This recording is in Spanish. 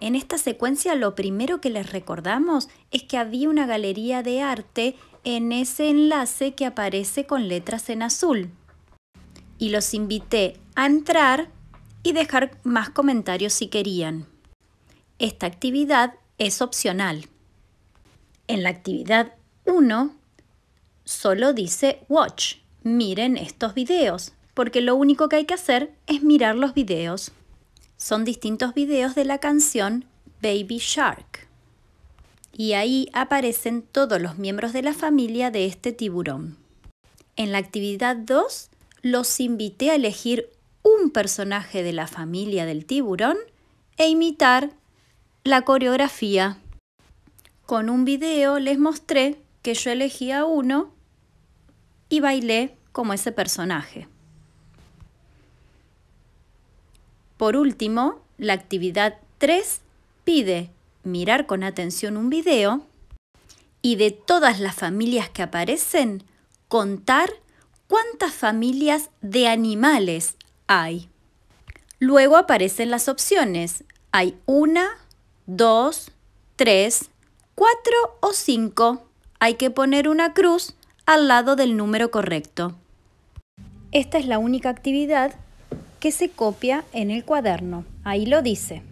En esta secuencia lo primero que les recordamos es que había una galería de arte en ese enlace que aparece con letras en azul. Y los invité a entrar y dejar más comentarios si querían. Esta actividad es opcional. En la actividad 1 solo dice watch, miren estos videos, porque lo único que hay que hacer es mirar los videos son distintos videos de la canción Baby Shark. Y ahí aparecen todos los miembros de la familia de este tiburón. En la actividad 2, los invité a elegir un personaje de la familia del tiburón e imitar la coreografía. Con un video les mostré que yo elegí a uno y bailé como ese personaje. Por último, la actividad 3 pide mirar con atención un video y de todas las familias que aparecen, contar cuántas familias de animales hay. Luego aparecen las opciones. Hay una, dos, tres, cuatro o cinco. Hay que poner una cruz al lado del número correcto. Esta es la única actividad que se copia en el cuaderno. Ahí lo dice.